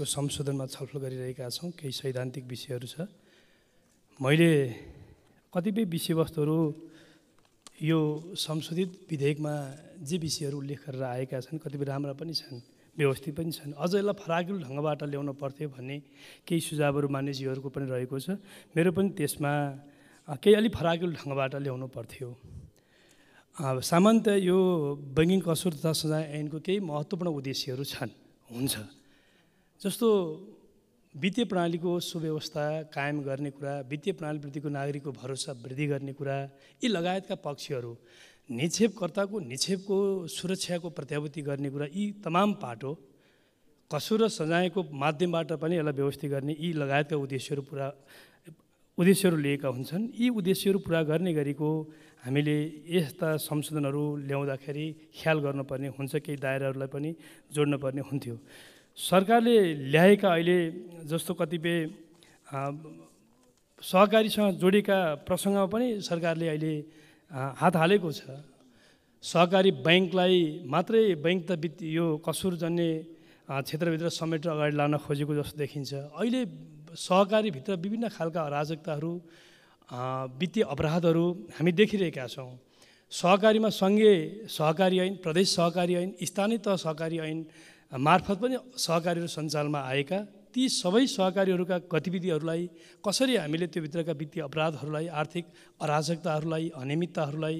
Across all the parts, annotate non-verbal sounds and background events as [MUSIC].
यो संशोधनमा छलफल गरिरहेका छौँ केही सैद्धान्तिक विषयहरू छ मैले कतिपय विषयवस्तुहरू यो संशोधित विधेयकमा जे विषयहरू उल्लेख गरेर आएका छन् कतिपय राम्रा पनि छन् व्यवस्थित पनि छन् अझ यसलाई फराकिलो ढङ्गबाट ल्याउन पर्थ्यो भन्ने केही सुझावहरू मान्यजीहरूको पनि रहेको छ मेरो पनि त्यसमा केही अलिक फराकिलो ढङ्गबाट ल्याउनु पर्थ्यो सामान्यतया यो बैङ्किङ कसुर तथा सजाय ऐनको केही महत्त्वपूर्ण उद्देश्यहरू छन् हुन्छ जस्तो वित्तीय प्रणालीको सुव्यवस्था कायम गर्ने कुरा वित्तीय प्रणालीप्रतिको नागरिकको भरोसा वृद्धि गर्ने कुरा यी लगायतका पक्षहरू निक्षेपकर्ताको निक्षेपको सुरक्षाको प्रत्याभूति गर्ने कुरा यी तमाम पाटो कसुर र सजायको माध्यमबाट पनि यसलाई व्यवस्थित गर्ने यी लगायतका उद्देश्यहरू पुरा उद्देश्यहरू लिएका हुन्छन् यी उद्देश्यहरू पुरा गर्ने गरेको हामीले यस्ता संशोधनहरू ल्याउँदाखेरि ख्याल गर्नुपर्ने हुन्छ केही दायराहरूलाई पनि जोड्नुपर्ने हुन्थ्यो सरकारले ल्याएका अहिले जस्तो कतिपय सहकारीसँग जोडेका प्रसङ्गमा पनि सरकारले अहिले हात हालेको छ सहकारी ब्याङ्कलाई मात्रै ब्याङ्क त वित्त यो कसुर जन्ने क्षेत्रभित्र समेटेर अगाडि लान खोजेको जस्तो देखिन्छ अहिले सहकारीभित्र विभिन्न खालका अराजकताहरू वित्तीय अपराधहरू हामी देखिरहेका छौँ सहकारीमा सँगै सहकारी ऐन प्रदेश सहकारी ऐन स्थानीय तह सहकारी ऐन मार्फत पनि सहकारीहरू सञ्चालनमा आएका ती सबै सहकारीहरूका गतिविधिहरूलाई कसरी हामीले त्यो भित्रका वित्तीय अपराधहरूलाई आर्थिक अराजकताहरूलाई अनियमितताहरूलाई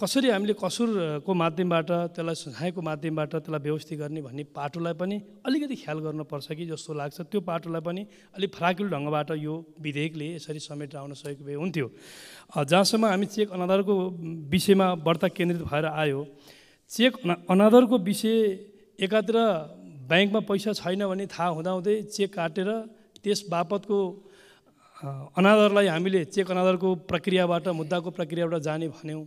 कसरी हामीले कसुरको माध्यमबाट त्यसलाई सुझाएको माध्यमबाट त्यसलाई व्यवस्थित गर्ने भन्ने पाटोलाई पनि अलिकति ख्याल गर्नुपर्छ कि जस्तो लाग्छ त्यो पाटोलाई पनि अलिक फराकिलो ढङ्गबाट यो विधेयकले यसरी समेटेर आउन सकेको भए हुन्थ्यो जहाँसम्म हामी चेक अनादरको विषयमा वर्ता केन्द्रित भएर आयो चेक अनादरको विषय एकातिर ब्याङ्कमा पैसा छैन भने थाहा हुँदाहुँदै चेक काटेर त्यस बापतको अनादरलाई हामीले चेक अनादरको प्रक्रियाबाट मुद्दाको प्रक्रियाबाट जाने भन्यौँ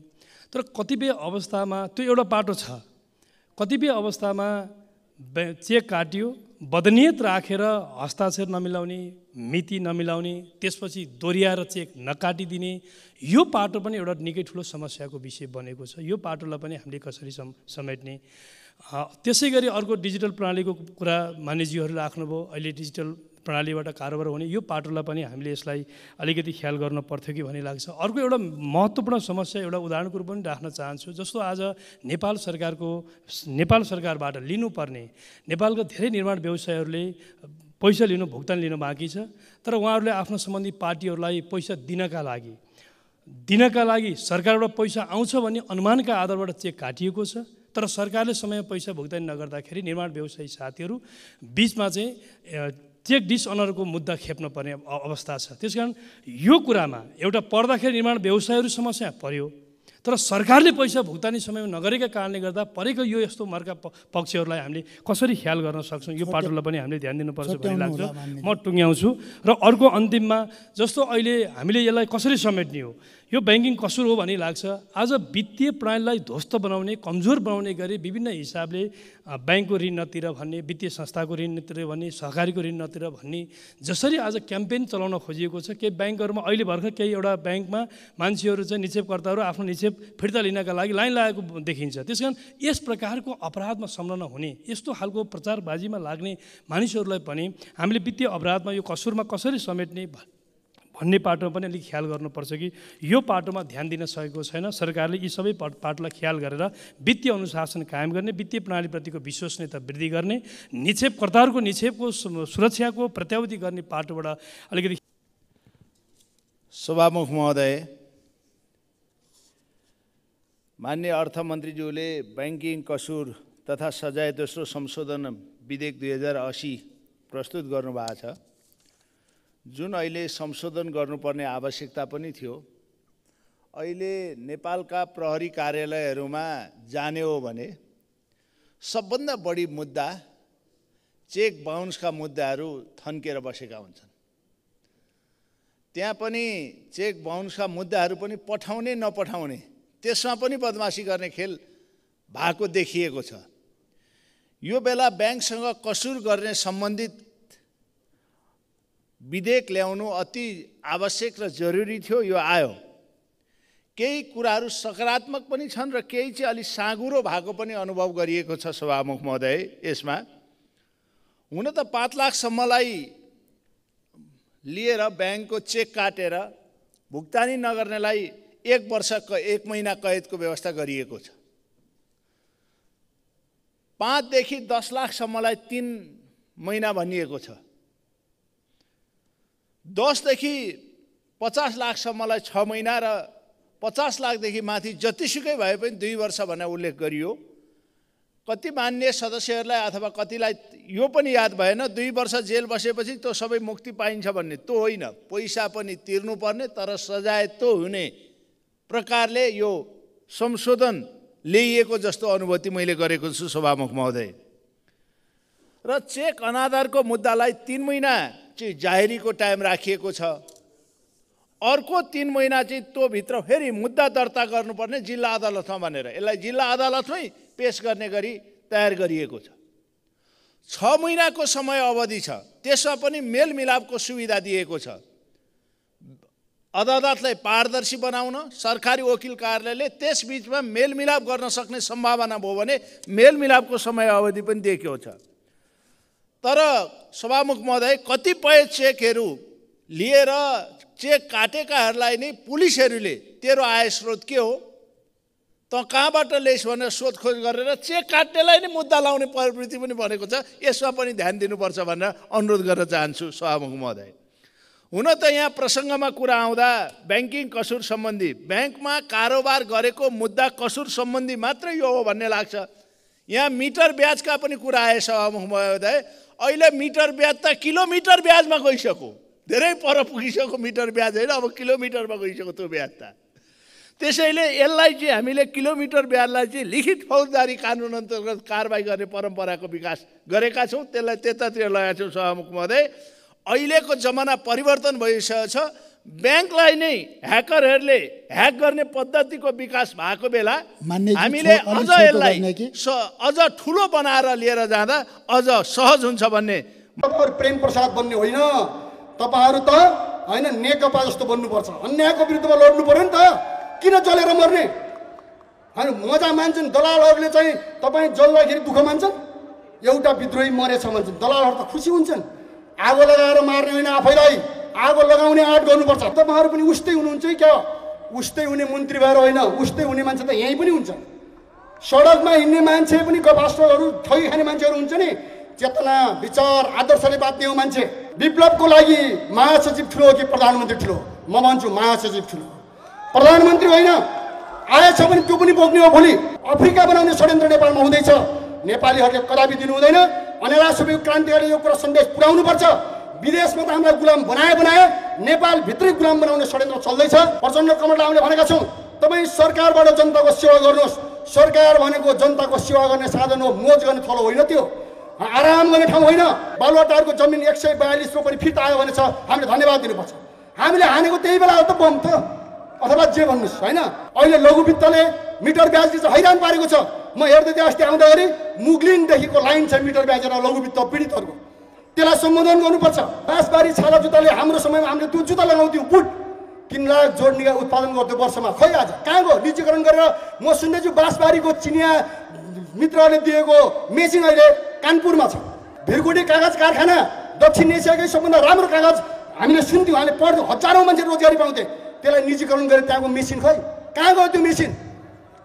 तर कतिपय अवस्थामा त्यो एउटा बाटो छ कतिपय अवस्थामा चेक काटियो बदनियत राखेर हस्ताक्षर नमिलाउने मिति नमिलाउने त्यसपछि दोहोऱ्याएर चेक नकाटिदिने यो पाटो पनि एउटा निकै ठुलो समस्याको विषय बनेको छ यो पाटोलाई पनि हामीले कसरी सम समेट्ने त्यसै गरी अर्को डिजिटल प्रणालीको कुरा मानिजीहरूले राख्नुभयो अहिले डिजिटल प्रणालीबाट कारोबार हुने यो पाटोलाई पनि हामीले यसलाई अलिकति ख्याल गर्नु पर्थ्यो कि भन्ने लाग्छ अर्को एउटा महत्त्वपूर्ण समस्या एउटा उदाहरणको रूप पनि राख्न चाहन्छु जस्तो आज नेपाल सरकारको नेपाल सरकारबाट लिनुपर्ने नेपालको धेरै निर्माण व्यवसायहरूले पैसा लिनु भुक्तान लिनु बाँकी छ तर उहाँहरूले आफ्नो सम्बन्धी पार्टीहरूलाई पैसा दिनका लागि दिनका लागि सरकारबाट पैसा आउँछ भन्ने अनुमानका आधारबाट चेक काटिएको छ तर सरकारले समयमा पैसा भुक्तानी नगर्दाखेरि निर्माण व्यवसायी साथीहरू बिचमा चाहिँ चेक डिसअनरको मुद्दा खेप्न पर्ने अवस्था छ त्यस कारण यो कुरामा एउटा पर्दाखेरि निर्माण व्यवसायहरू समस्या पर्यो तर सरकारले पैसा भुक्तानी समयमा नगरेका कारणले गर्दा परेको यो यस्तो मर्का पक्षहरूलाई हामीले कसरी ख्याल गर्न सक्छौँ यो पाटोलाई पनि हामीले ध्यान दिनुपर्छ भन्ने लाग्छ म टुङ्ग्याउँछु र अर्को अन्तिममा जस्तो अहिले हामीले यसलाई कसरी समेट्ने हो यो ब्याङ्किङ कसुर हो भन्ने लाग्छ आज वित्तीय प्रणालीलाई ध्वस्त बनाउने कमजोर बनाउने गरी विभिन्न हिसाबले ब्याङ्कको ऋण नतिर भन्ने वित्तीय संस्थाको ऋण नतिर भन्ने सहकारीको ऋण नतिर भन्ने जसरी आज क्याम्पेन चलाउन खोजिएको छ केही ब्याङ्कहरूमा अहिले भर्खर केही एउटा ब्याङ्कमा मान्छेहरू चाहिँ निक्षेपकर्ताहरू आफ्नो निक्षेप स्टेप फिर्ता लिनका लागि लाइन लागेको देखिन्छ त्यस कारण यस प्रकारको अपराधमा संलग्न हुने यस्तो खालको प्रचारबाजीमा लाग्ने मानिसहरूलाई पनि हामीले वित्तीय अपराधमा यो कसुरमा कसरी समेट्ने भन्ने पाटोमा पनि अलिक ख्याल गर्नुपर्छ कि यो पाटोमा ध्यान दिन सकेको छैन सरकारले यी सबै पाटोलाई ख्याल गरेर वित्तीय अनुशासन कायम गर्ने वित्तीय प्रणालीप्रतिको विश्वसनीयता वृद्धि गर्ने निक्षेपकर्ताहरूको निक्षेपको सुरक्षाको प्रत्यावधि गर्ने पाटोबाट अलिकति सभामुख महोदय मान्य अर्थमन्त्रीज्यूले ब्याङ्किङ कसुर तथा सजाय दोस्रो संशोधन विधेयक दुई हजार असी प्रस्तुत गर्नुभएको छ जुन अहिले संशोधन गर्नुपर्ने आवश्यकता पनि थियो अहिले नेपालका प्रहरी कार्यालयहरूमा जाने हो भने सबभन्दा बढी मुद्दा चेक बााउन्सका मुद्दाहरू थन्केर बसेका हुन्छन् त्यहाँ पनि चेक बााउन्सका मुद्दाहरू पनि पठाउने नपठाउने त्यसमा पनि बदमासी गर्ने खेल भएको देखिएको छ यो बेला ब्याङ्कसँग कसुर गर्ने सम्बन्धित विधेयक ल्याउनु अति आवश्यक र जरुरी थियो यो आयो केही कुराहरू सकारात्मक पनि छन् र केही चाहिँ अलिक साँगुरो भएको पनि अनुभव गरिएको छ सभामुख महोदय यसमा हुन त पाँच लाखसम्मलाई लिएर ब्याङ्कको चेक काटेर भुक्तानी नगर्नेलाई एक वर्ष एक महिना कैदको व्यवस्था गरिएको छ पाँचदेखि दस लाखसम्मलाई तिन महिना भनिएको छ दसदेखि पचास लाखसम्मलाई छ महिना र पचास लाखदेखि माथि जतिसुकै भए पनि दुई वर्ष भनेर उल्लेख गरियो कति मान्य सदस्यहरूलाई अथवा कतिलाई यो पनि याद भएन दुई वर्ष जेल बसेपछि त्यो सबै मुक्ति पाइन्छ भन्ने त्यो होइन पैसा पनि तिर्नुपर्ने तर सजाय त हुने प्रकारले यो संशोधन ल्याइएको जस्तो अनुभूति मैले गरेको छु सभामुख महोदय र चेक अनाधारको मुद्दालाई तिन महिना चाहिँ जाहेरीको टाइम राखिएको छ अर्को तिन महिना चाहिँ भित्र फेरि मुद्दा दर्ता गर्नुपर्ने जिल्ला अदालतमा भनेर यसलाई जिल्ला अदालतमै पेस गर्ने गरी तयार गरिएको छ छ महिनाको समय अवधि छ त्यसमा पनि मेलमिलापको सुविधा दिएको छ अदालतलाई पारदर्शी बनाउन सरकारी वकिल कार्यालयले त्यसबिचमा मेलमिलाप गर्न सक्ने सम्भावना भयो भने मेलमिलापको समय अवधि पनि देखियो छ तर सभामुख महोदय कतिपय चेकहरू लिएर चेक काटेकाहरूलाई नै पुलिसहरूले तेरो आय स्रोत के हो त कहाँबाट ल्याइस् भनेर सोधखोज गरेर चेक काट्नेलाई नै मुद्दा लाउने प्रवृत्ति पनि भनेको छ यसमा पनि ध्यान दिनुपर्छ भनेर अनुरोध गर्न चाहन्छु सभामुख महोदय हुन त यहाँ प्रसङ्गमा कुरा आउँदा ब्याङ्किङ कसुर सम्बन्धी ब्याङ्कमा कारोबार गरेको मुद्दा कसुर सम्बन्धी मात्रै यो हो भन्ने लाग्छ यहाँ मिटर ब्याजका पनि कुरा आए सहमुख महोदय अहिले मिटर ब्याज त किलोमिटर ब्याजमा गइसक्यो धेरै पर पुगिसक्यो मिटर ब्याज होइन अब किलोमिटरमा गइसक्यो त्यो ब्याज त त्यसैले यसलाई चाहिँ हामीले किलोमिटर ब्याजलाई चाहिँ लिखित फौजदारी कानुन अन्तर्गत कारवाही गर्ने परम्पराको विकास गरेका छौँ त्यसलाई त्यतातिर लगाएका छौँ सभामुख महोदय अहिलेको जमाना परिवर्तन भइसकेको छ ब्याङ्कलाई नै ह्याकरहरूले ह्याक गर्ने पद्धतिको विकास भएको बेला हामीले अझ यसलाई अझ ठुलो बनाएर लिएर जाँदा अझ सहज हुन्छ भन्ने प्रेम प्रसाद बन्ने होइन तपाईँहरू त होइन नेकपा जस्तो बन्नुपर्छ अन्यायको विरुद्धमा लड्नु पर्यो नि त किन जलेर मर्ने होइन मजा मान्छन् दलालहरूले चाहिँ तपाईँ जल्दाखेरि दुःख मान्छन् एउटा विद्रोही मरेछ भन्छन् दलालहरू त खुसी हुन्छन् आगो लगाएर मार्ने होइन आफैलाई आगो लगाउने आँट गर्नुपर्छ तपाईँहरू पनि उस्तै हुनुहुन्छ कि क्या उस्तै हुने मन्त्री भएर होइन उस्तै हुने मान्छे त यहीँ पनि हुन्छ सडकमा हिँड्ने मान्छे पनि कपास्टरहरू ठगी खाने मान्छेहरू हुन्छ नि चेतना विचार आदर्शले बाध्य हो मान्छे विप्लवको लागि महासचिव ठुलो हो कि प्रधानमन्त्री ठुलो म भन्छु महासचिव ठुलो प्रधानमन्त्री होइन आएछ भने त्यो पनि बोक्ने हो भोलि अफ्रिका बनाउने षड्यन्त्र नेपालमा हुँदैछ नेपालीहरूले कदापि दिनु हुँदैन अनेला सबै क्रान्तिकारी यो कुरा सन्देश पुर्याउनुपर्छ विदेशमा त हामीलाई गुलाम बनाए बनाए नेपालभित्रै गुलाम बनाउने षड्यन्त्र चल्दैछ प्रचण्ड कमण्ड हामीले भनेका छौँ तपाईँ सरकारबाट जनताको सेवा गर्नुहोस् सरकार भनेको जनताको सेवा गर्ने साधन हो मोज गर्ने थलो होइन त्यो आराम गर्ने ठाउँ होइन बालुवाटारको जमिन एक सय बयालिस पनि फिर्ता आयो भने छ हामीले धन्यवाद दिनुपर्छ हामीले हानेको त्यही बेला त बम त अथवा जे भन्नुहोस् होइन अहिले लघु वित्तले मिटर ब्याज चाहिँ हैरान पारेको छ म हेर्दै थिएँ अस्ति आउँदाखेरि मुग्लिनदेखिको लाइन छ मिटर ब्याजेर लघुवित्त पीडितहरूको त्यसलाई सम्बोधन गर्नुपर्छ बाँसबारी छाला जुत्ताले हाम्रो समयमा हामीले त्यो जुत्ता लगाउँथ्यौँ बुट तिन लाख निगा उत्पादन गर्थ्यो वर्षमा खै आज कहाँ गयो निजीकरण गरेर म सुन्दैछु बाँसबारीको चिनिया मित्रहरूले दिएको मेसिन अहिले कानपुरमा छ भिरकुटी कागज कारखाना दक्षिण एसियाकै सबभन्दा राम्रो कागज हामीले सुन्थ्यौँ हामीले पढ्थ्यौँ हजारौँ मान्छे रोजगारी पाउँथे त्यसलाई निजीकरण गरेर त्यहाँको मेसिन खै कहाँ गयो त्यो मेसिन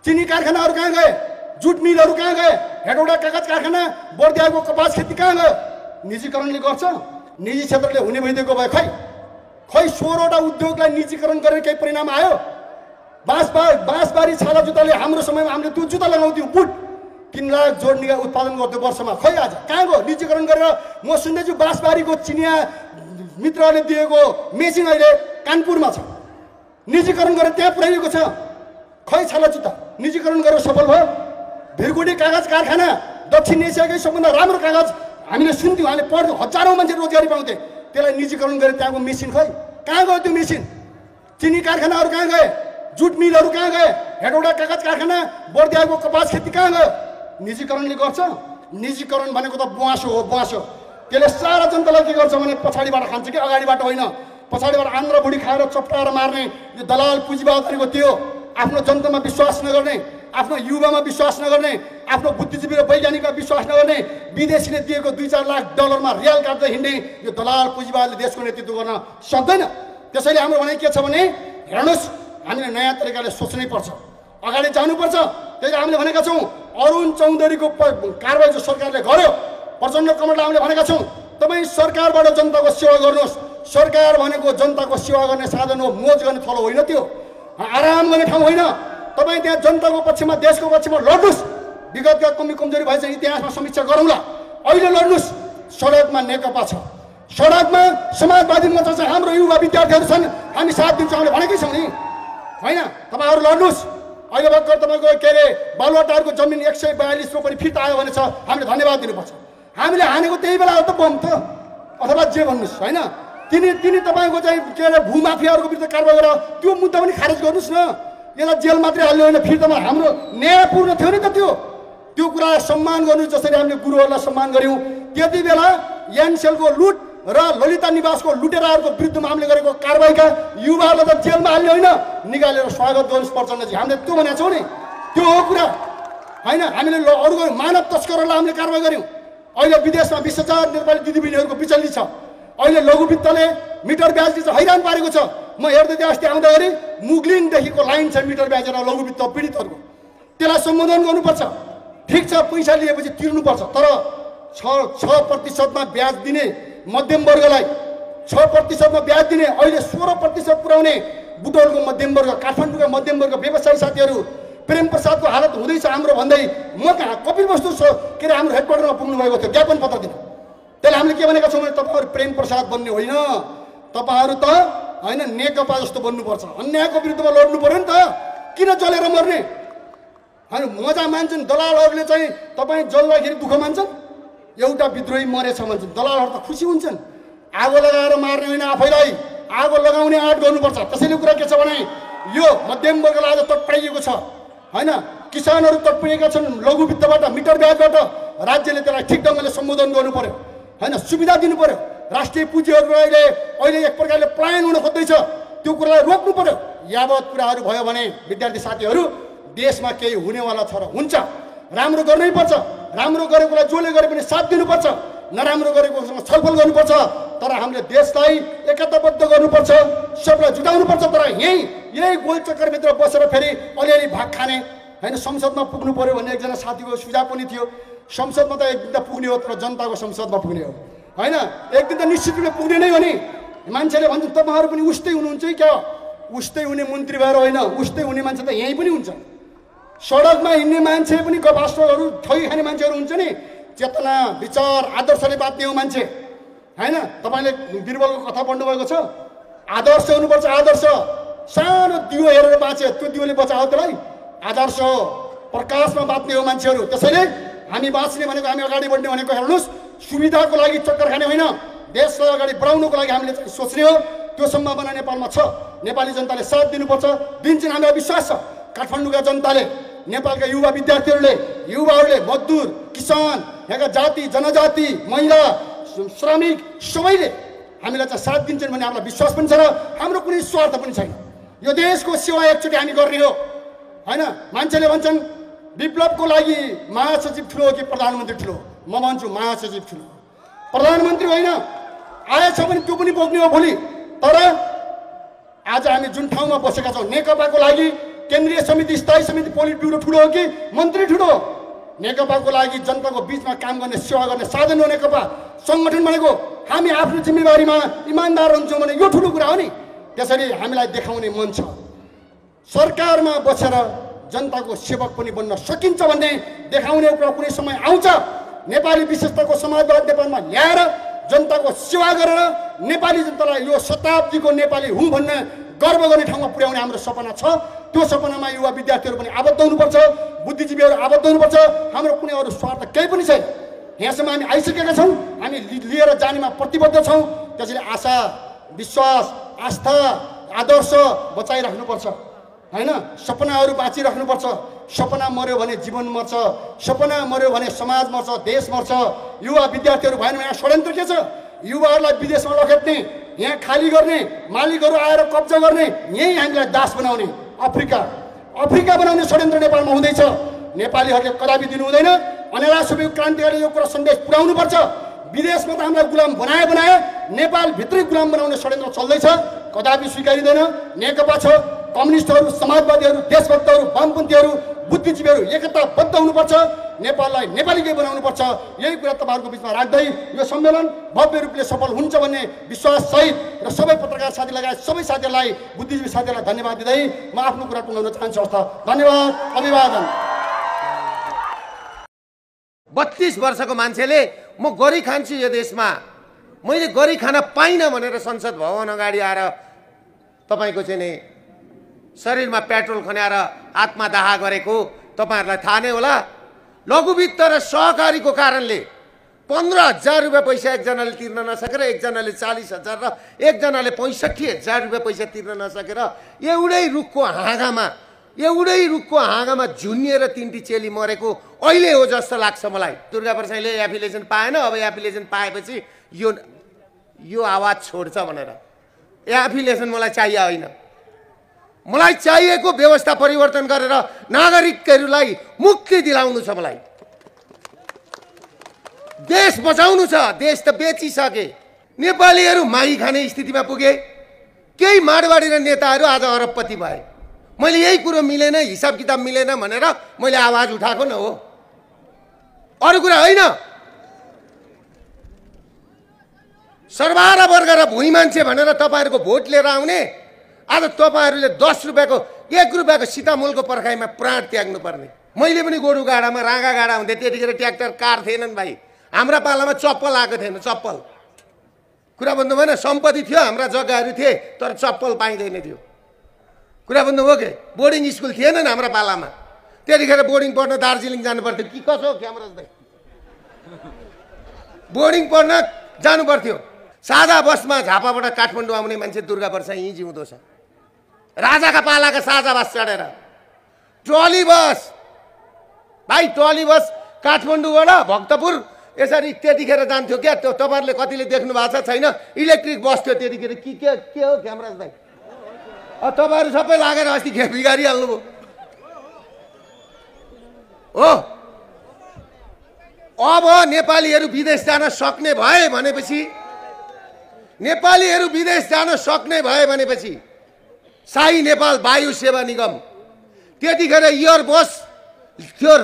चिनी कारखानाहरू कहाँ गए जुट मिलहरू कहाँ गए हेटौँडा कागज कारखाना बर्दियाको कपास खेती कहाँ गयो निजीकरणले गर्छ निजी क्षेत्रले हुने भइदिएको भए खै खै सोह्रवटा उद्योगलाई निजीकरण गरेर केही परिणाम आयो बाँस बाँसबारी छाला जुत्ताले हाम्रो समयमा हामीले त्यो जुत्ता लगाउँथ्यौँ बुट तिन लाख जोड्ने उत्पादन गर्थ्यो वर्षमा खै आज कहाँ गयो निजीकरण गरेर म सुन्दैछु बाँसबारीको चिनिया मित्रहरूले दिएको मेसिन अहिले कानपुरमा छ निजीकरण गरेर त्यहाँ पुऱ्याइएको छ खै छाला जुत्ता निजीकरण गरेर सफल भयो भिरगुडी कागज कारखाना दक्षिण एसियाकै सबभन्दा राम्रो कागज हामीले सुन्थ्यौँ हामीले पढ्थ्यौँ हजारौँ मान्छे रोजगारी पाउँथे त्यसलाई निजीकरण गरे त्यहाँको मेसिन खै कहाँ गयो त्यो मेसिन चिनी कारखानाहरू कहाँ गए जुट मिलहरू कहाँ गए हेटौँडा कागज कारखाना बर्दियाको कपास खेती कहाँ गयो निजीकरणले गर्छ निजीकरण भनेको त बुवासो हो बुवासो त्यसले सारा जनतालाई के गर्छ भने पछाडिबाट खान्छ कि अगाडिबाट होइन पछाडिबाट आन्द्रा बुढी खाएर चप्टाएर मार्ने यो दलाल पुँजीबहादुरीको त्यो आफ्नो जनतामा विश्वास नगर्ने आफ्नो युवामा विश्वास नगर्ने आफ्नो बुद्धिजीवी र वैज्ञानिकमा विश्वास नगर्ने विदेशीले दिएको दुई चार लाख डलरमा रियल काट्दै हिँड्ने यो दलाल पुँजीवादले देशको नेतृत्व गर्न सक्दैन त्यसैले हाम्रो भने के छ भने हेर्नुहोस् हामीले नयाँ तरिकाले सोच्नै पर्छ अगाडि जानुपर्छ त्यही त हामीले भनेका छौँ अरुण चौधरीको कारवाही जो सरकारले गर्यो प्रचण्ड कमललाई हामीले भनेका छौँ तपाईँ सरकारबाट जनताको सेवा गर्नुहोस् सरकार भनेको जनताको सेवा गर्ने साधन हो मोज गर्ने थलो होइन त्यो आराम गर्ने ठाउँ होइन तपाईँ त्यहाँ जनताको पक्षमा देशको पक्षमा लड्नुहोस् विगतका कमी कमजोरी भएछ इतिहासमा समीक्षा गरौँला अहिले लड्नुहोस् सडकमा नेकपा छ सडकमा समाजवादी मोर्चा छ हाम्रो युवा विद्यार्थीहरू छन् हामी साथ दिन्छौँ हामीले भनेकै छौँ नि होइन तपाईँहरू लड्नुहोस् अहिले भर्खर तपाईँको के अरे बालुवाटारको जमिन एक सय बयालिस रोपनी फिर्ता आयो भने छ हामीले धन्यवाद दिनुपर्छ हामीले हानेको त्यही बेला त बम थियो अथवा जे भन्नुहोस् होइन तिनी तिनी तपाईँको चाहिँ के अरे भूमाफियाहरूको विरुद्ध कारवाही गरेर त्यो मुद्दा पनि खारेज गर्नुहोस् न यसलाई जेल मात्रै हाल्ने होइन फेरि त हाम्रो न्यायपूर्ण थियो नि त त्यो त्यो कुरा सम्मान गर्नु जसरी हामीले गुरुहरूलाई सम्मान गऱ्यौँ त्यति बेला एनसेलको लुट र ललिता निवासको लुटेराहरूको विरुद्धमा हामीले गरेको कारवाहीका युवाहरूलाई त जेलमा हाल्ने होइन निकालेर स्वागत प्रचण्डजी हामीले त्यो भनेको छौँ नि त्यो हो कुरा होइन हामीले अरू मानव तस्करहरूलाई हामीले कारवाही गऱ्यौँ अहिले विदेशमा बिस हजार नेपाली दिदीबहिनीहरूको बिचल्ली छ अहिले लघुवित्तले मिटर चाहिँ हैरान पारेको छ म हेर्दै थिएँ अस्ति आउँदाखेरि मुग्लिनदेखिको लाइन छ मिटर र लघुवित्त पीडितहरूको त्यसलाई सम्बोधन गर्नुपर्छ ठिक छ पैसा लिएपछि तिर्नुपर्छ तर छ छ प्रतिशतमा ब्याज दिने मध्यम वर्गलाई छ प्रतिशतमा ब्याज दिने अहिले सोह्र प्रतिशत पुर्याउने बुटोलको मध्यमवर्ग काठमाडौँका मध्यमवर्ग व्यवसायी साथीहरू प्रेम प्रसादको हालत हुँदैछ हाम्रो भन्दै म कहाँ कपिल वस्तु के अरे हाम्रो हेडक्वार्टरमा भएको थियो ज्ञापन पत्र दिनु त्यसलाई हामीले के भनेका छौँ भने तपाईँहरू प्रेम प्रसाद बन्ने होइन तपाईँहरू त होइन नेकपा जस्तो बन्नुपर्छ अन्यायको विरुद्धमा लड्नु पऱ्यो नि त किन जलेर मर्ने होइन मजा मान्छन् दलालहरूले चाहिँ तपाईँ जल्दाखेरि दुःख मान्छन् एउटा विद्रोही मरेछ भन्छन् दलालहरू त खुसी हुन्छन् आगो लगाएर मार्ने होइन आफैलाई आगो लगाउने आँट गर्नुपर्छ त्यसैले कुरा के छ भने यो मध्यम वर्गलाई आज तटपाइएको छ होइन किसानहरू तटपिएका छन् लघु वित्तबाट मिटर ब्याजबाट राज्यले त्यसलाई ठिक ढङ्गले सम्बोधन गर्नु पर्यो होइन सुविधा दिनु पर्यो राष्ट्रिय पुँजीहरू अहिले अहिले एक प्रकारले पलायन हुन खोज्दैछ त्यो कुरालाई रोक्नु पऱ्यो यावत कुराहरू भयो भने विद्यार्थी साथीहरू देशमा केही हुनेवाला छ र हुन्छ राम्रो गर्नै पर्छ राम्रो गरेकोलाई जसले गरे पनि साथ दिनुपर्छ नराम्रो गरेकोसँग छलफल गर्नुपर्छ तर हामीले देशलाई एकताबद्ध गर्नुपर्छ सबलाई जुटाउनुपर्छ तर यही यही गोल चक्करभित्र बसेर फेरि अलिअलि भाग खाने होइन संसदमा पुग्नु पऱ्यो भन्ने एकजना साथीको सुझाव पनि थियो संसदमा त एक त पुग्ने हो तर जनताको संसदमा पुग्ने हो होइन एक दिन त निश्चित रूपले पुग्ने नै हो नि मान्छेले भन्छ तपाईँहरू पनि उस्तै हुनुहुन्छ कि क्या उस्तै हुने मन्त्री भएर होइन उस्तै हुने मान्छे त यहीँ पनि हुन्छ सडकमा हिँड्ने मान्छे पनि गपास्टरहरू ठोइ खाने मान्छेहरू हुन्छ नि चेतना विचार आदर्शले बाँच्ने हो मान्छे होइन तपाईँले बिरबलको कथा पढ्नुभएको छ आदर्श हुनुपर्छ आदर्श सानो दियो हेरेर बाँचे त्यो दियोले बचाओ त्यसलाई आदर्श हो प्रकाशमा बाँच्ने हो मान्छेहरू त्यसैले हामी बाँच्ने भनेको हामी अगाडि बढ्ने भनेको हेर्नुहोस् सुविधाको लागि चक्कर खाने होइन देशलाई अगाडि बढाउनुको लागि हामीले सोच्ने हो त्यो सम्भावना नेपालमा छ नेपाली जनताले साथ दिनुपर्छ दिन्छन् हामीलाई विश्वास छ काठमाडौँका जनताले नेपालका युवा विद्यार्थीहरूले युवाहरूले मजदुर किसान यहाँका जाति जनजाति महिला श्रमिक सबैले हामीलाई चाहिँ साथ दिन्छन् भन्ने हामीलाई विश्वास पनि छ र हाम्रो कुनै स्वार्थ पनि छैन यो देशको सेवा एकचोटि हामी गर्ने हो होइन मान्छेले भन्छन् विप्लवको लागि महासचिव ठुलो हो कि प्रधानमन्त्री ठुलो हो म भन्छु महासचिव छु प्रधानमन्त्री होइन आएछ भने त्यो पनि बोक्ने हो भोलि तर आज हामी जुन ठाउँमा बसेका छौँ नेकपाको लागि केन्द्रीय समिति स्थायी समिति पोलिट ब्युरो ठुलो हो कि मन्त्री ठुलो हो नेकपाको लागि जनताको बिचमा काम गर्ने सेवा गर्ने साधन हो नेकपा सङ्गठन भनेको हामी आफ्नो जिम्मेवारीमा इमान्दार हुन्छौँ भने यो ठुलो कुरा हो नि त्यसरी हामीलाई देखाउने मन छ सरकारमा बसेर जनताको सेवक पनि बन्न सकिन्छ भन्ने देखाउने कुरा कुनै समय आउँछ नेपाली विशेषताको समाजवाद नेपालमा ल्याएर जनताको सेवा गरेर नेपाली जनतालाई यो शताब्दीको नेपाली हुँ भन्ने गर्व गर्ने ठाउँमा पुर्याउने हाम्रो सपना छ त्यो सपनामा युवा विद्यार्थीहरू पनि आबद्ध हुनुपर्छ बुद्धिजीवीहरू आबद्ध हुनुपर्छ हाम्रो कुनै अरू स्वार्थ केही पनि छैन यहाँसम्म हामी आइसकेका छौँ हामी लिएर जानेमा प्रतिबद्ध छौँ त्यसैले आशा विश्वास आस्था आदर्श बचाइराख्नुपर्छ होइन सपनाहरू बाँचिराख्नुपर्छ सपना मऱ्यो भने जीवन मर्छ सपना मऱ्यो भने समाज मर्छ देश मर्छ युवा विद्यार्थीहरू भएन यहाँ षड्यन्त्र के छ युवाहरूलाई विदेशमा लखेट्ने यहाँ खाली गर्ने मालिकहरू आएर कब्जा गर्ने यहीँ हामीलाई दास बनाउने अफ्रिका अफ्रिका बनाउने षड्यन्त्र नेपालमा हुँदैछ नेपालीहरूले कदापि दिनु हुँदैन अनेला क्रान्तिहरूले यो कुरा सन्देश पर्छ विदेशमा त हामीलाई गुलाम बनाए बनाए नेपालभित्रै गुलाम बनाउने षड्यन्त्र चल्दैछ कदापि स्वीकारिँदैन नेकपा छ कम्युनिस्टहरू समाजवादीहरू देशभक्तहरू वामपन्थीहरू बुद्धिजीवीहरू एकताबद्ध हुनुपर्छ नेपाललाई नेपालीकै बनाउनुपर्छ यही कुरा तपाईँहरूको बिचमा राख्दै यो सम्मेलन भव्य रूपले सफल हुन्छ भन्ने विश्वाससहित र सबै पत्रकार साथी लगायत सबै साथीहरूलाई बुद्धिजीवी साथीहरूलाई धन्यवाद दिँदै म आफ्नो कुरा टुङ्गाउन चाहन्छु हस् धन्यवाद अभिवादन बत्तिस वर्षको मान्छेले म गरी खान्छु यो देशमा मैले गरी खान पाइनँ भनेर संसद भवन अगाडि आएर तपाईँको चाहिँ नि शरीरमा पेट्रोल खन्याएर आत्मदाह गरेको तपाईँहरूलाई थाहा नै होला लघुवित्त र सहकारीको कारणले पन्ध्र हजार रुपियाँ पैसा एकजनाले तिर्न नसकेर एकजनाले चालिस हजार र एकजनाले पैँसठी हजार रुपियाँ पैसा तिर्न नसकेर एउटै रुखको हाँगामा एउटै रुखको हाँगामा झुन्निएर तिनटी चेली मरेको अहिले हो जस्तो लाग्छ मलाई दुर्गा प्रसाईले एफिलेसन पाएन अब एफिलेसन पाएपछि यो यो आवाज छोड्छ भनेर एफिलेसन मलाई चाहियो होइन मलाई चाहिएको व्यवस्था परिवर्तन गरेर नागरिकहरूलाई मुक्ति दिलाउनु छ मलाई देश बचाउनु छ देश त बेचिसके नेपालीहरू मागी खाने स्थितिमा पुगे केही माडवाडी र नेताहरू आज अरबपति भए मैले यही कुरो मिलेन हिसाब किताब मिलेन भनेर मैले आवाज उठाएको न हो अरू कुरा होइन सर्वार वर्ग र भुइँ मान्छे भनेर तपाईँहरूको भोट लिएर आउने आज तपाईँहरूले दस रुपियाँको एक रुपियाँको सीतामूलको पर्खाइमा प्राण त्याग्नुपर्ने मैले पनि गोरुगाडामा राँगा गाडा हुन्थेँ त्यतिखेर ट्र्याक्टर कार थिएनन् भाइ हाम्रा पालामा चप्पल आएको थिएन चप्पल कुरा भन्नु भएन सम्पत्ति थियो हाम्रा जग्गाहरू थिए तर चप्पल पाइँदैन थियो कुरा भन्नुभयो कि बोर्डिङ स्कुल थिएनन् हाम्रा पालामा त्यतिखेर बोर्डिङ पढ्न दार्जिलिङ जानु पर्थ्यो कि कसो क्यामरा बोर्डिङ पढ्न जानुपर्थ्यो सादा बसमा झापाबाट काठमाडौँ आउने मान्छे दुर्गा पर्सा यहीँ जिउँदो छ राजाका पालाका साझा बस चढेर ट्रली बस भाइ ट्रली बस काठमाडौँबाट भक्तपुर यसरी त्यतिखेर जान्थ्यो क्या त्यो तपाईँहरूले कतिले देख्नु भएको छ छैन इलेक्ट्रिक बस थियो त्यतिखेर कि के के हो क्यामराज भाइ तपाईँहरू सबै लागेर अस्ति खे बिगारिहाल्नुभयो हो अब नेपालीहरू विदेश जान सक्ने भए भनेपछि नेपालीहरू विदेश जान सक्ने भए भनेपछि साई नेपाल वायु सेवा निगम त्यतिखेर इयर बस त्यो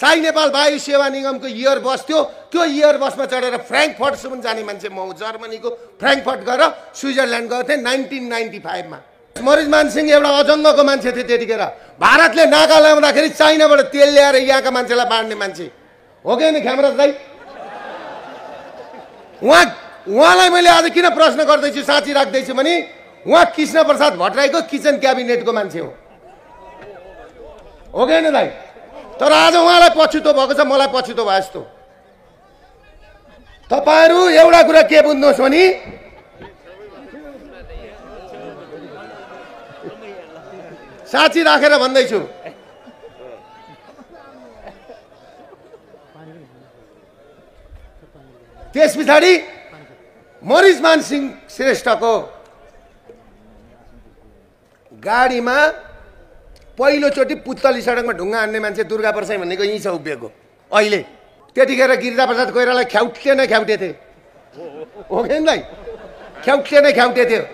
साई नेपाल वायु सेवा निगमको इयर बस थियो त्यो इयर बसमा चढेर फ्रेङ्कफर्टसम्म जाने मान्छे म जर्मनीको फ्रेङ्कफर्ट गएर स्विजरल्यान्ड गएको थिएँ नाइन्टिन नाइन्टी फाइभमा मरिजमान सिंह एउटा अजङ्गको मान्छे थियो त्यतिखेर भारतले नाका ल्याउँदाखेरि चाइनाबाट तेल ल्याएर यहाँका मान्छेलाई बाँड्ने मान्छे हो कि नि खेमराज दाई उहाँ उहाँलाई मैले आज किन प्रश्न गर्दैछु साँची राख्दैछु भने उहाँ कृष्ण प्रसाद भट्टराईको किचन क्याबिनेटको मान्छे हो हो कि होइन दाइ तर आज उहाँलाई पछुतो भएको छ मलाई पछुतो भयो यस्तो तपाईँहरू एउटा कुरा के बुझ्नुहोस् भने साँच्ची राखेर भन्दैछु त्यस पछाडि मरिचमान सिंह श्रेष्ठको गाडीमा पहिलोचोटि पुत्तली सडकमा ढुङ्गा हान्ने मान्छे दुर्गा परसाई भनेको यहीँ छ उभिएको अहिले त्यतिखेर गिरिजाप्रसाद कोइरालाई ख्याउटे नै ख्याउटे थिए हो कि दाइ ख्याउटे नै ख्याउटे थियो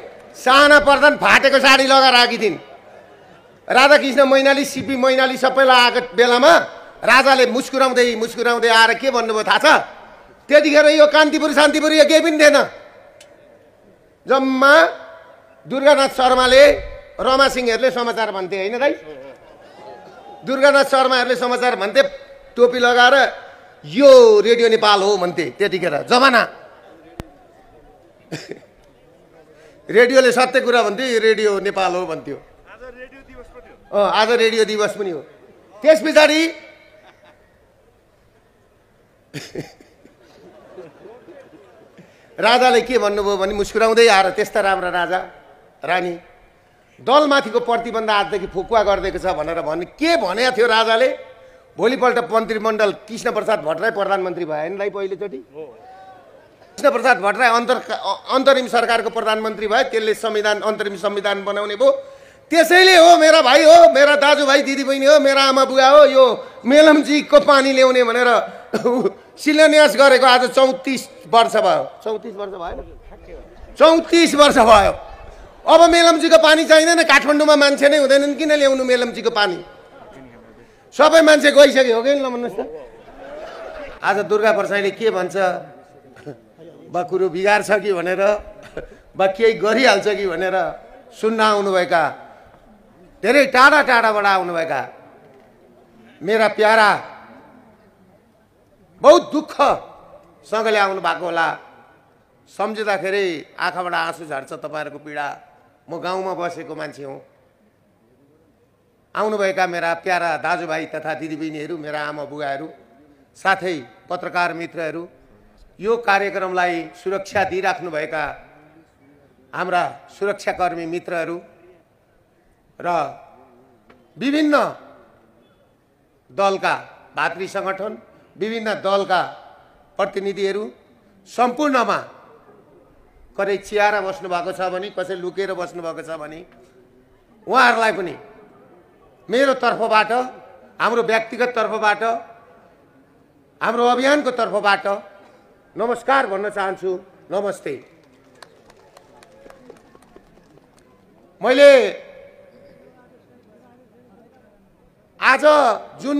साना प्रधान फाटेको साडी लगाएर आएकी थिइन् राधाकृष्ण मैनाली सिपी मैनाली सबैलाई आएको बेलामा राजाले मुस्कुराउँदै मुस्कुराउँदै आएर के भन्नुभयो थाहा छ त्यतिखेर यो कान्तिपुर शान्तिपुर यो केही पनि थिएन जम्मा दुर्गानाथ शर्माले रमा सिंहहरूले समाचार भन्थे होइन दाइ दुर्गानाथ शर्माहरूले समाचार भन्थे टोपी लगाएर यो रेडियो नेपाल हो भन्थे त्यतिखेर जमाना रेडियोले सत्य कुरा भन्थ्यो यो रेडियो नेपाल हो भन्थ्यो अँ आज रेडियो दिवस पनि हो त्यस पछाडि राजाले के भन्नुभयो भने मुस्कुराउँदै आएर त्यस्ता राम्रा राजा रानी दलमाथिको प्रतिबन्ध आजदेखि फुकुवा गरिदिएको छ भनेर भने के भनेको थियो राजाले भोलिपल्ट मन्त्रीमण्डल कृष्ण प्रसाद भट्टराई प्रधानमन्त्री भयो नि पहिलोचोटि कृष्ण प्रसाद भट्टराई अन्तर अन्तरिम सरकारको प्रधानमन्त्री भयो त्यसले संविधान अन्तरिम संविधान बनाउने भयो त्यसैले हो मेरा भाइ हो मेरा दाजुभाइ दिदीबहिनी हो मेरा आमा बुवा हो यो मेलमजीको पानी ल्याउने भनेर [LAUGHS] शिलान्यास गरेको आज चौतिस वर्ष भयो चौतिस वर्ष भयो चौतिस वर्ष भयो अब मेलम्चीको पानी चाहिँदैन काठमाडौँमा मान्छे नै हुँदैनन् किन ल्याउनु मेलम्चीको पानी सबै मान्छे गइसक्यो हो कि ल भन्नुहोस् त आज दुर्गा प्रसाईले के भन्छ बा कुरो बिगार्छ कि भनेर वा केही गरिहाल्छ कि भनेर सुन्न आउनुभएका धेरै टाढा टाढाबाट आउनुभएका मेरा प्यारा बहुत दुःखसँगले आउनु भएको होला सम्झिँदाखेरि आँखाबाट आँसु झर्छ तपाईँहरूको पीडा म गाउँमा बसेको मान्छे हुँ आउनुभएका मेरा प्यारा दाजुभाइ तथा दिदीबहिनीहरू मेरा आमा बुवाहरू साथै पत्रकार मित्रहरू यो कार्यक्रमलाई सुरक्षा दिइराख्नुभएका हाम्रा सुरक्षाकर्मी मित्रहरू र विभिन्न दलका भातृ सङ्गठन विभिन्न दलका प्रतिनिधिहरू सम्पूर्णमा कतै चियाएर बस्नुभएको छ भने कसै लुकेर बस्नुभएको छ भने उहाँहरूलाई पनि मेरो तर्फबाट हाम्रो व्यक्तिगत तर्फबाट हाम्रो अभियानको तर्फबाट नमस्कार भन्न चाहन्छु नमस्ते मैले आज जुन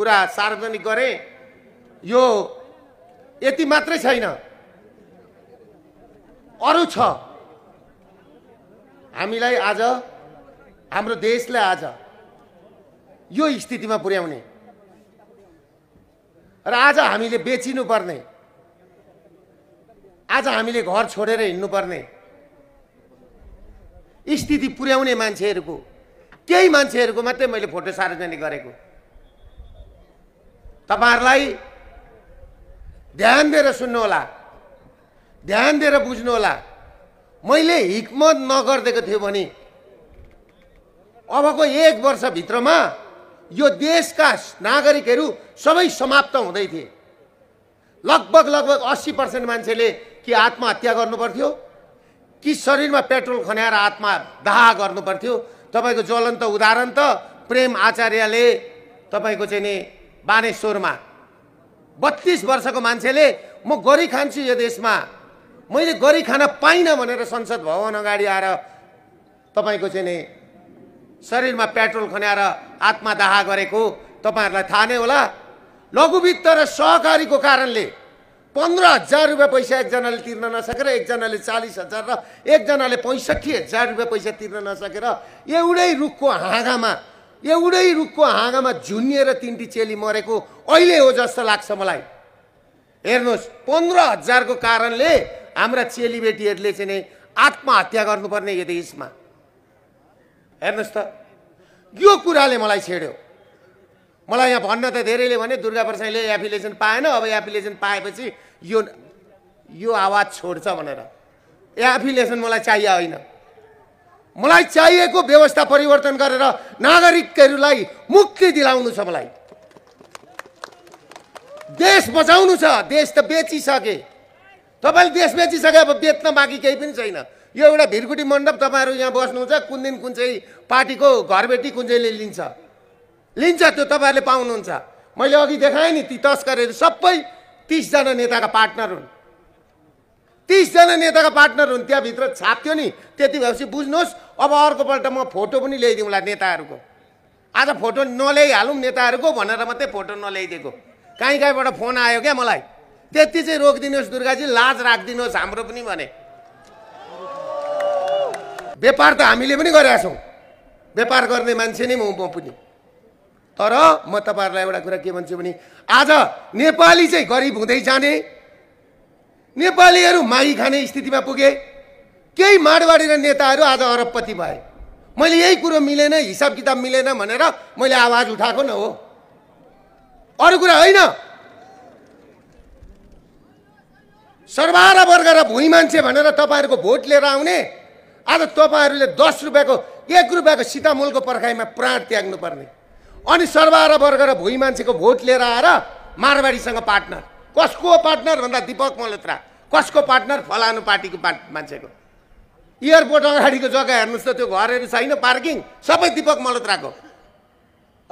कुरा सार्वजनिक गरेँ यो यति मात्रै छैन अरू छ हामीलाई आज हाम्रो देशलाई आज यो स्थितिमा पुर्याउने र आज हामीले बेचिनुपर्ने आज हामीले घर छोडेर हिँड्नुपर्ने स्थिति पुर्याउने मान्छेहरूको केही मान्छेहरूको मात्रै मैले फोटो सार्वजनिक गरेको तपाईँहरूलाई ध्यान दिएर सुन्नुहोला ध्यान दिएर बुझ्नुहोला मैले हिक्मत नगरिदिएको थिएँ भने अबको एक वर्षभित्रमा यो देशका नागरिकहरू सबै समाप्त हुँदै थिए लगभग लगभग अस्सी पर्सेन्ट मान्छेले कि आत्महत्या गर्नुपर्थ्यो पर्थ्यो कि शरीरमा पेट्रोल खन्याएर आत्मा दाह गर्नु पर्थ्यो तपाईँको ज्वलन्त उदाहरण त प्रेम आचार्यले तपाईँको चाहिँ नि बानेश्वरमा बत्तिस वर्षको मान्छेले म गरी खान्छु यो देशमा मैले गरी खाना पाइनँ भनेर संसद भवन अगाडि आएर तपाईँको चाहिँ नि शरीरमा पेट्रोल खन्याएर आत्मा दाह गरेको तपाईँहरूलाई थाहा नै होला लघुवित्त र सहकारीको कारणले पन्ध्र हजार रुपियाँ पैसा एकजनाले तिर्न नसकेर एकजनाले चालिस हजार र एकजनाले पैँसठी हजार रुपियाँ पैसा तिर्न नसकेर एउटै रुखको हाँगामा एउटै रुखको हाँगामा झुन्निएर तिनटी चेली मरेको अहिले हो जस्तो लाग्छ मलाई हेर्नुहोस् पन्ध्र हजारको कारणले हाम्रा चेलीबेटीहरूले चाहिँ नै आत्महत्या गर्नुपर्ने यो देशमा हेर्नुहोस् त यो कुराले मलाई छेड्यो मलाई यहाँ भन्न त धेरैले भने दुर्गा प्रसाईले एफिलेसन पाएन अब एफिलेसन पाएपछि यो यो आवाज छोड्छ भनेर एफिलेसन मलाई चाहियो होइन मलाई चाहिएको व्यवस्था परिवर्तन गरेर नागरिकहरूलाई मुक्ति दिलाउनु छ मलाई देश बचाउनु छ देश त बेचिसके तपाईँले देश बेचिसके अब बेच्न बाँकी केही पनि छैन यो एउटा भिरकुटी मण्डप तपाईँहरू यहाँ बस्नुहुन्छ कुन दिन कुन चाहिँ पार्टीको घरबेटी कुन चाहिँले लिन्छ लिन्छ त्यो तपाईँहरूले पाउनुहुन्छ मैले अघि देखाएँ नि ती तस्करहरू सबै तिसजना नेताका पार्टनर हुन् तिसजना नेताका पार्टनर हुन् त्यहाँभित्र छाप्थ्यो नि त्यति भएपछि बुझ्नुहोस् अब अर्कोपल्ट म फोटो पनि ल्याइदिउँला नेताहरूको आज फोटो नल्याइहालौँ नेताहरूको भनेर मात्रै फोटो नल्याइदिएको कहीँ कहीँबाट फोन आयो क्या मलाई त्यति चाहिँ रोकिदिनुहोस् दुर्गाजी लाज राखिदिनुहोस् हाम्रो पनि भने व्यापार त हामीले पनि गरेका छौँ व्यापार गर्ने मान्छे नै म म पनि तर म तपाईँहरूलाई एउटा कुरा के भन्छु भने आज नेपाली चाहिँ गरिब हुँदै जाने नेपालीहरू माघी खाने स्थितिमा पुगे केही माडवाडी र नेताहरू आज अरबपति भए मैले यही कुरो मिलेन हिसाब किताब मिलेन भनेर मैले आवाज उठाएको न हो अरू कुरा होइन सर्वार वर्ग र भुइँ मान्छे भनेर तपाईँहरूको भोट लिएर आउने आज तपाईँहरूले दस रुपियाँको एक रुपियाँको सीतामूलको पर्खाइमा प्राण त्याग्नुपर्ने अनि सर्वार वर्ग र भुइँ मान्छेको भोट लिएर आएर मारवाडीसँग पार्टनर कसको पार्टनर भन्दा दिपक मल्होत्रा कसको पार्टनर फलानु पार्टीको पा मान्छेको एयरपोर्ट अगाडिको जग्गा हेर्नुहोस् त त्यो घरहरू छैन पार्किङ सबै दिपक मल्होत्राको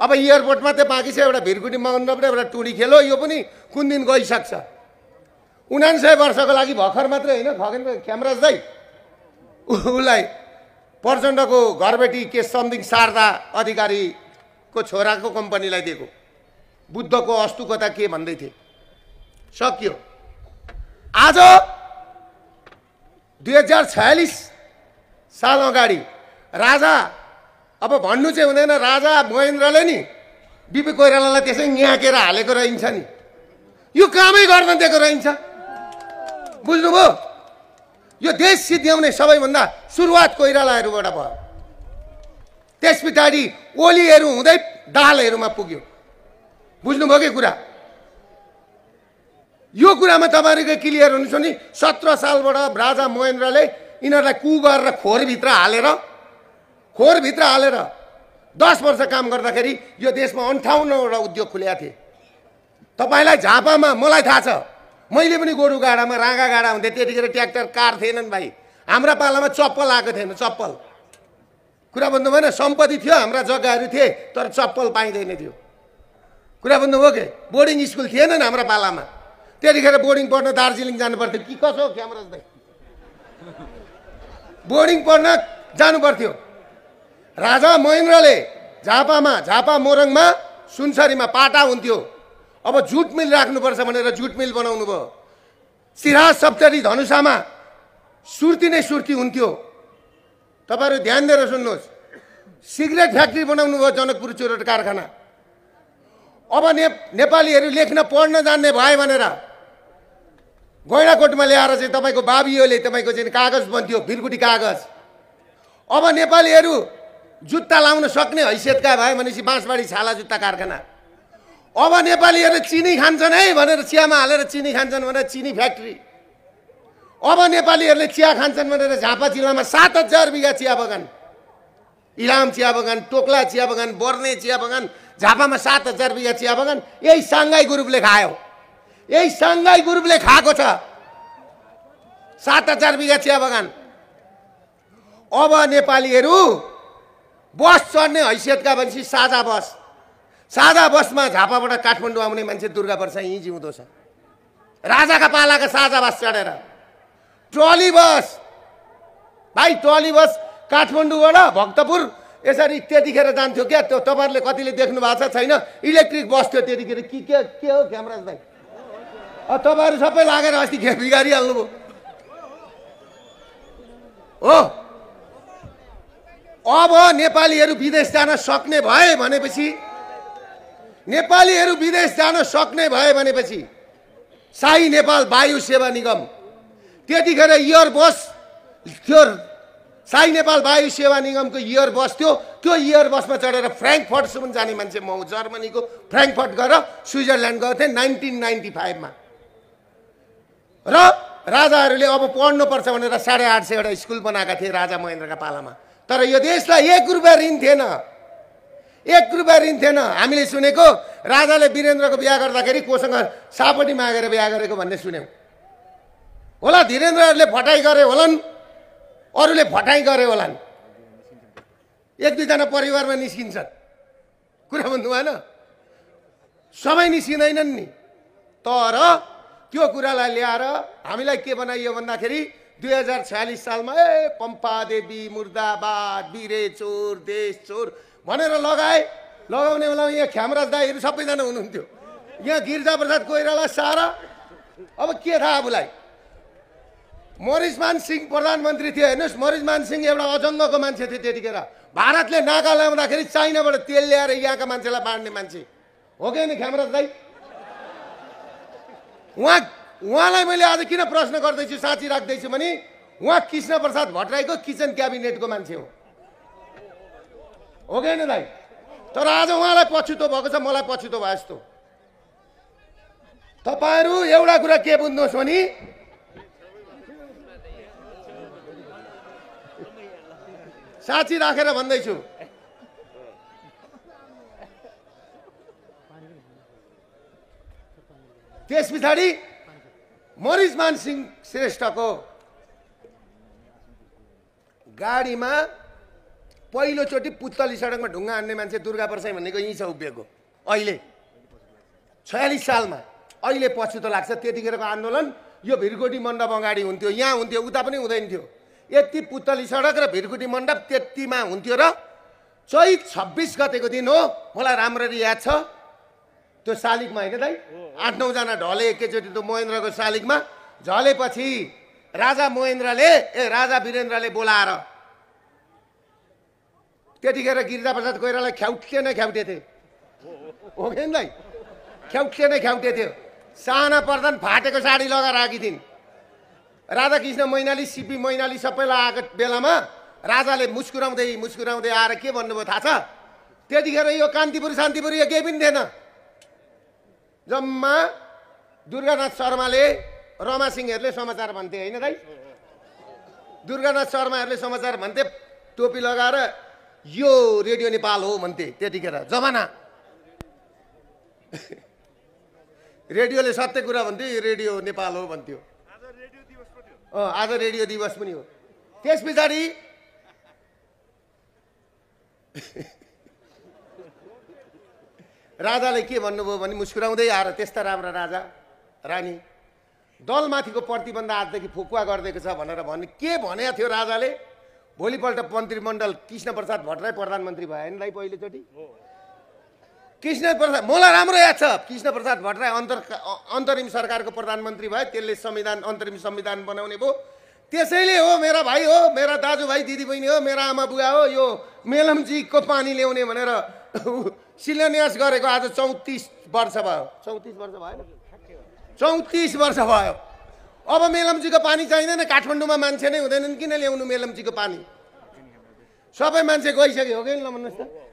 अब एयरपोर्टमा त्यो बाँकी छ एउटा भिरकुटी मगन एउटा टुडी खेलो यो पनि कुन दिन गइसक्छ उनान्सय वर्षको लागि भर्खर मात्रै होइन खगेन ख्यामराज दाई उसलाई प्रचण्डको घरबेटी केस समथिङ शारदा अधिकारीको छोराको कम्पनीलाई दिएको बुद्धको अस्तु अस्तुकता के भन्दै थिए सकियो आज दुई हजार छयालिस साल अगाडि राजा अब भन्नु चाहिँ हुँदैन राजा महेन्द्रले नि बिपी कोइरालालाई त्यसै यहाँकेर हालेको रहन्छ नि यो कामै गर्न दिएको रहन्छ बुझ्नुभयो यो देश सिद्ध्याउने सबैभन्दा सुरुवात कोइरालाहरूबाट भयो त्यस पछाडि ओलीहरू हुँदै दालहरूमा पुग्यो बुझ्नुभयो कि कुरा यो कुरामा तपाईँहरूको क्लियर हुनुहुन्छ नि सत्र सालबाट राजा महेन्द्रले यिनीहरूलाई कु गरेर खोरभित्र हालेर खोरभित्र हालेर दस वर्ष काम गर्दाखेरि यो देशमा अन्ठाउन्नवटा उद्योग खुलेका थिए तपाईँलाई झापामा मलाई थाहा छ मैले पनि गोरु गाडामा राँगा गाडा हुन्थेँ त्यतिखेर ट्र्याक्टर कार थिएनन् भाइ हाम्रा पालामा चप्पल आएको थिएन चप्पल कुरा भन्नु भएन सम्पत्ति थियो हाम्रा जग्गाहरू थिए तर चप्पल पाइँदैन थियो कुरा भन्नुभयो कि बोर्डिङ स्कुल थिएनन् हाम्रा पालामा त्यतिखेर बोर्डिङ पढ्न दार्जिलिङ जानु पर्थ्यो कि कसो क्यामरा दाइ बोर्डिङ पढ्न जानु पर्थ्यो राजा महेन्द्रले झापामा झापा मोरङमा सुनसरीमा पाटा हुन्थ्यो अब जुट मिल राख्नुपर्छ भनेर जुट मिल बनाउनु भयो सिरा सप्तरी धनुषामा सुर्ती नै सुर्ती हुन्थ्यो तपाईँहरू ध्यान दिएर सुन्नुहोस् सिगरेट फ्याक्ट्री बनाउनु भयो जनकपुर चुरोट कारखाना अब ने नेपालीहरू लेख्न पढ्न जान्ने भए भनेर गैँडाकोटमा ल्याएर चाहिँ तपाईँको बाबियोले तपाईँको चाहिँ कागज बन्थ्यो भिरकुटी कागज अब नेपालीहरू जुत्ता लाउन सक्ने हैसियतका भए भनेपछि बाँसबाडी छाला जुत्ता कारखाना अब नेपालीहरूले चिनी खान्छन् है भनेर चियामा हालेर चिनी खान्छन् भनेर चिनी फ्याक्ट्री अब नेपालीहरूले चिया खान्छन् भनेर झापा जिल्लामा सात हजार बिघा चिया बगान इलाम चिया बगान टोक्ला चिया बगान बर्ने चिया बगान झापामा सात हजार बिघा चिया बगान यही साङ्घाई ग्रुपले खायो यही साङ्घाई ग्रुपले खाएको छ सात हजार बिघा चिया बगान अब नेपालीहरू बस चढ्ने हैसियतका भनेपछि साझा बस सादा बसमा झापाबाट काठमाडौँ आउने मान्छे दुर्गा वर्षा यहीँ जिउँदो छ राजाका पालाका साझा बस चढेर ट्रली बस भाइ ट्रली बस काठमाडौँबाट भक्तपुर यसरी त्यतिखेर जान्थ्यो क्या त्यो तपाईँहरूले कतिले देख्नु भएको छ छैन इलेक्ट्रिक बस थियो त्यतिखेर के के के हो क्यामराज भाइ तपाईँहरू सबै लागेर अस्ति खे बिगारिहाल्नुभयो हो अब नेपालीहरू विदेश जान सक्ने भए भनेपछि नेपालीहरू विदेश जान सक्ने भए भनेपछि साई नेपाल वायु सेवा निगम त्यतिखेर इयर बस थियो साई नेपाल वायु सेवा निगमको इयर बस थियो त्यो इयर बसमा चढेर फ्रेङ्कफर्टसम्म जाने मान्छे म जर्मनीको फ्रेङ्कफर्ट गएर स्विजरल्यान्ड गएको थिएँ नाइन्टिन नाइन्टी फाइभमा र राजाहरूले अब पढ्नुपर्छ भनेर साढे आठ सयवटा स्कुल बनाएका थिए राजा महेन्द्रका पालामा तर यो देशलाई एक रुपियाँ ऋण थिएन एक रुपियाँ ऋण थिएन हामीले सुनेको राजाले वीरेन्द्रको बिहा गर्दाखेरि कोसँग सापटी मागेर बिहा गरेको भन्ने सुन्यौँ होला धीरेन्द्रहरूले फटाई गरे होलान् अरूले फटाई गरे होलान् एक दुईजना परिवारमा निस्किन्छन् कुरा भन्नु भएन सबै निस्किँदैनन् नि तर त्यो कुरालाई ल्याएर हामीलाई के बनाइयो भन्दाखेरि दुई हजार छयालिस सालमा ए पम्पा देवी मुर्दाबाद बिरे चोर देश चोर भनेर लगाए लगाउने बेलामा यहाँ ख्यामराज दाईहरू सबैजना हुनुहुन्थ्यो यहाँ गिरिजा प्रसाद कोइराला सारा अब के थाहा आफूलाई मरिसमान सिंह प्रधानमन्त्री थियो हेर्नुहोस् मरिसमान सिंह एउटा अजङ्गको मान्छे थियो त्यतिखेर भारतले नाका ल्याउँदाखेरि चाइनाबाट तेल ल्याएर यहाँका मान्छेलाई बाँड्ने मान्छे हो कि नि ख्यामराज दाई उहाँ उहाँलाई मैले आज किन प्रश्न गर्दैछु साँची राख्दैछु भने उहाँ कृष्ण प्रसाद भट्टराईको किचन क्याबिनेटको मान्छे हो हो कि होइन दाइ तर आज उहाँलाई पछुतो भएको छ मलाई पछुतो भयो यस्तो तपाईँहरू एउटा कुरा के बुझ्नुहोस् भने साँची राखेर भन्दैछु त्यस पछाडि मरिजमान सिंह श्रेष्ठको गाडीमा पहिलोचोटि पुत्तली सडकमा ढुङ्गा हान्ने मान्छे दुर्गा परसाई भनेको यहीँ छ उभिएको अहिले छयालिस सालमा अहिले पछि त लाग्छ त्यतिखेरको आन्दोलन यो भिरकुटी मण्डप अगाडि हुन्थ्यो यहाँ हुन्थ्यो उता पनि हुँदैन थियो यति पुत्तली सडक र भिरकुटी मण्डप त्यतिमा हुन्थ्यो र चैत छब्बिस गतेको दिन हो मलाई राम्ररी याद छ त्यो शालिगमा होइन दाइ आठ नौजना ढले एकैचोटि त्यो महेन्द्रको शालिगमा झलेपछि राजा महेन्द्रले ए राजा वीरेन्द्रले बोलाएर त्यतिखेर गिरिजाप्रसाद कोइरालाई ख्याउटे नै ख्याउटे थिए हो कि नि ख्याउटे नै ख्याउटे थियो साना प्रधान फाटेको साडी लगाएर आएकी थिइन् राधाकृष्ण मैनाली सिपी मैनाली सबैलाई आएको बेलामा राजाले मुस्कुराउँदै मुस्कुराउँदै आएर के भन्नुभयो थाहा छ त्यतिखेर यो कान्तिपुर शान्तिपुर यो केही पनि थिएन जम्मा दुर्गानाथ शर्माले रमा सिंहहरूले समाचार भन्थे होइन दाइ दुर्गानाथ शर्माहरूले समाचार भन्थे टोपी लगाएर यो रेडियो नेपाल हो भन्थे त्यतिखेर जमाना [LAUGHS] रेडियोले सत्य कुरा भन्थ्यो यो रेडियो नेपाल हो भन्थ्यो अँ आज रेडियो दिवस पनि हो त्यस पछाडि [LAUGHS] राजाले के भन्नुभयो भने मुस्कुराउँदै आएर त्यस्ता राम्रा राजा रानी दलमाथिको प्रतिबन्ध आजदेखि फुकुवा गरिदिएको छ भनेर भन्ने के भनेको थियो राजाले भोलिपल्ट मन्त्रीमण्डल कृष्ण प्रसाद भट्टराई प्रधानमन्त्री भयो नि पहिलोचोटि कृष्ण प्रसाद मलाई राम्रो याद छ कृष्ण प्रसाद भट्टराई अन्तर अन्तरिम सरकारको प्रधानमन्त्री भयो त्यसले संविधान अन्तरिम संविधान बनाउने भयो त्यसैले हो मेरा भाइ हो मेरा दाजुभाइ दिदीबहिनी हो मेरा आमा बुवा हो यो मेलमजीको पानी ल्याउने भनेर शिलान्यास गरेको आज चौतिस वर्ष भयो चौतिस वर्ष भयो चौतिस वर्ष भयो अब मेलम्चीको पानी चाहिँदैन काठमाडौँमा मान्छे नै हुँदैनन् किन ल्याउनु मेलम्चीको पानी सबै मान्छे गइसक्यो हो कि ल भन्नुहोस् त